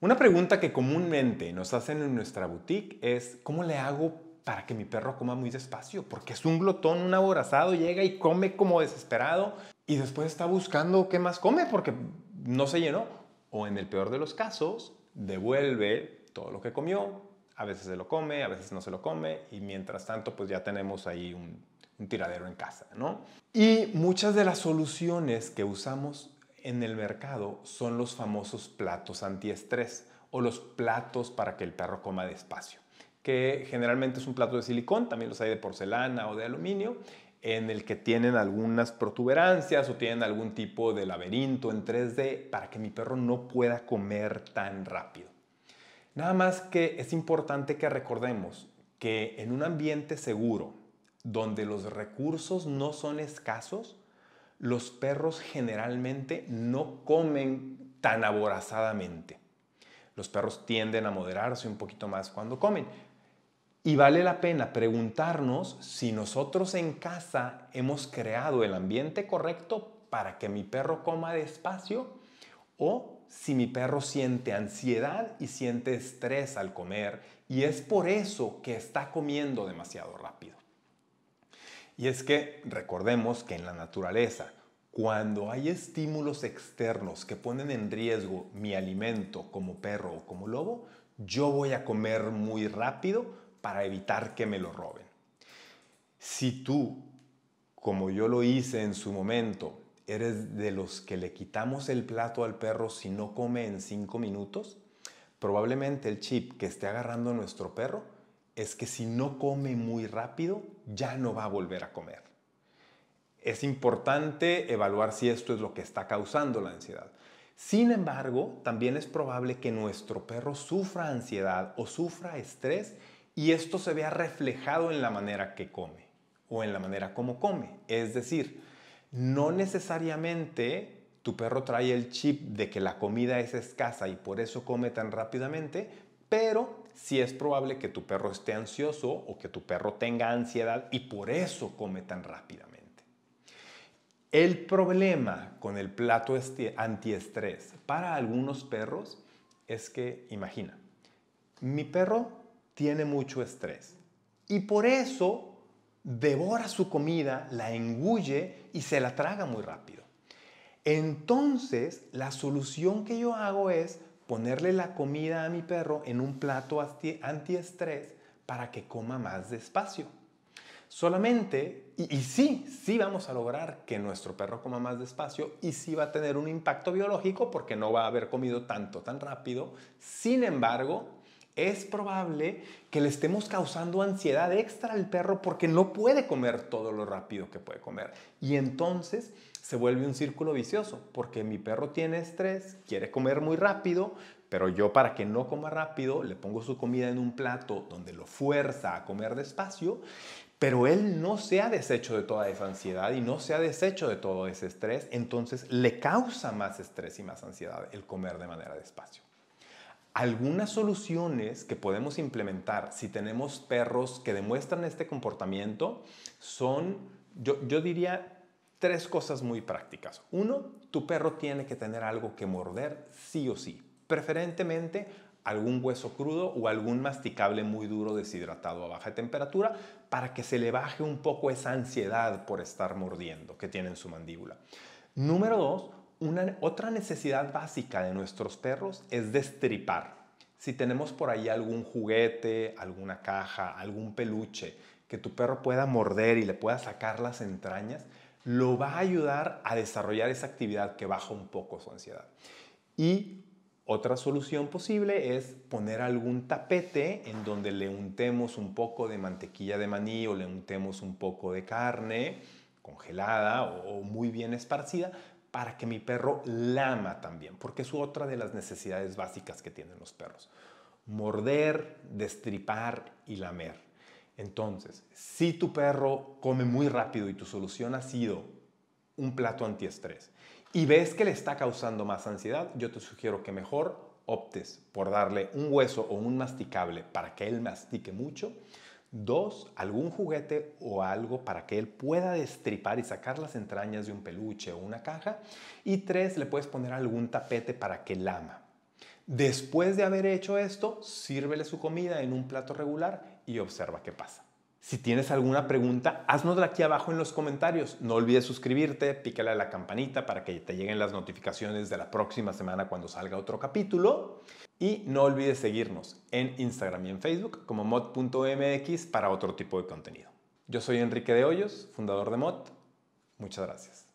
Una pregunta que comúnmente nos hacen en nuestra boutique es ¿cómo le hago para que mi perro coma muy despacio? Porque es un glotón, un aborazado, llega y come como desesperado y después está buscando qué más come porque no se llenó. O en el peor de los casos, devuelve todo lo que comió, a veces se lo come, a veces no se lo come y mientras tanto pues ya tenemos ahí un, tiradero en casa, ¿no? Y muchas de las soluciones que usamos en el mercado son los famosos platos antiestrés o los platos para que el perro coma despacio, que generalmente es un plato de silicón, también los hay de porcelana o de aluminio, en el que tienen algunas protuberancias o tienen algún tipo de laberinto en 3D para que mi perro no pueda comer tan rápido. Nada más que es importante que recordemos que en un ambiente seguro, donde los recursos no son escasos, los perros generalmente no comen tan aborazadamente. Los perros tienden a moderarse un poquito más cuando comen. Y vale la pena preguntarnos si nosotros en casa hemos creado el ambiente correcto para que mi perro coma despacio o si mi perro siente ansiedad y siente estrés al comer y es por eso que está comiendo demasiado rápido. Y es que recordemos que en la naturaleza, cuando hay estímulos externos que ponen en riesgo mi alimento como perro o como lobo, yo voy a comer muy rápido para evitar que me lo roben. Si tú, como yo lo hice en su momento, eres de los que le quitamos el plato al perro si no come en cinco minutos, probablemente el chip que esté agarrando nuestro perro es que si no come muy rápido, ya no va a volver a comer. Es importante evaluar si esto es lo que está causando la ansiedad. Sin embargo, también es probable que nuestro perro sufra ansiedad o sufra estrés y esto se vea reflejado en la manera que come o en la manera como come. Es decir, no necesariamente tu perro trae el chip de que la comida es escasa y por eso come tan rápidamente, pero si es probable que tu perro esté ansioso o que tu perro tenga ansiedad y por eso come tan rápidamente. El problema con el plato antiestrés para algunos perros es que, imagina, mi perro tiene mucho estrés y por eso devora su comida, la engulle y se la traga muy rápido. Entonces, la solución que yo hago es ponerle la comida a mi perro en un plato antiestrés para que coma más despacio. Solamente, y, sí, sí vamos a lograr que nuestro perro coma más despacio y sí va a tener un impacto biológico porque no va a haber comido tanto tan rápido. Sin embargo, es probable que le estemos causando ansiedad extra al perro porque no puede comer todo lo rápido que puede comer. Y entonces se vuelve un círculo vicioso, porque mi perro tiene estrés, quiere comer muy rápido, pero yo para que no coma rápido le pongo su comida en un plato donde lo fuerza a comer despacio, pero él no se ha deshecho de toda esa ansiedad y no se ha deshecho de todo ese estrés, entonces le causa más estrés y más ansiedad el comer de manera despacio. Algunas soluciones que podemos implementar si tenemos perros que demuestran este comportamiento son, yo, yo diría, Tres cosas muy prácticas. Uno, tu perro tiene que tener algo que morder sí o sí, preferentemente algún hueso crudo o algún masticable muy duro deshidratado a baja temperatura para que se le baje un poco esa ansiedad por estar mordiendo que tiene en su mandíbula. Número dos, otra necesidad básica de nuestros perros es destripar. Si tenemos por ahí algún juguete, alguna caja, algún peluche que tu perro pueda morder y le pueda sacar las entrañas, lo va a ayudar a desarrollar esa actividad que baja un poco su ansiedad. Y otra solución posible es poner algún tapete en donde le untemos un poco de mantequilla de maní o le untemos un poco de carne congelada o muy bien esparcida para que mi perro lama también, porque es otra de las necesidades básicas que tienen los perros. Morder, destripar y lamer. Entonces, si tu perro come muy rápido y tu solución ha sido un plato antiestrés y ves que le está causando más ansiedad, yo te sugiero que mejor optes por darle un hueso o un masticable para que él mastique mucho. Dos, algún juguete o algo para que él pueda destripar y sacar las entrañas de un peluche o una caja. Y tres, le puedes poner algún tapete para que lama. Después de haber hecho esto, sírvele su comida en un plato regular y observa qué pasa. Si tienes alguna pregunta, haznosla aquí abajo en los comentarios. No olvides suscribirte, pícale a la campanita para que te lleguen las notificaciones de la próxima semana cuando salga otro capítulo. Y no olvides seguirnos en Instagram y en Facebook como mod.mx para otro tipo de contenido. Yo soy Enrique de Hoyos, fundador de Mod. Muchas gracias.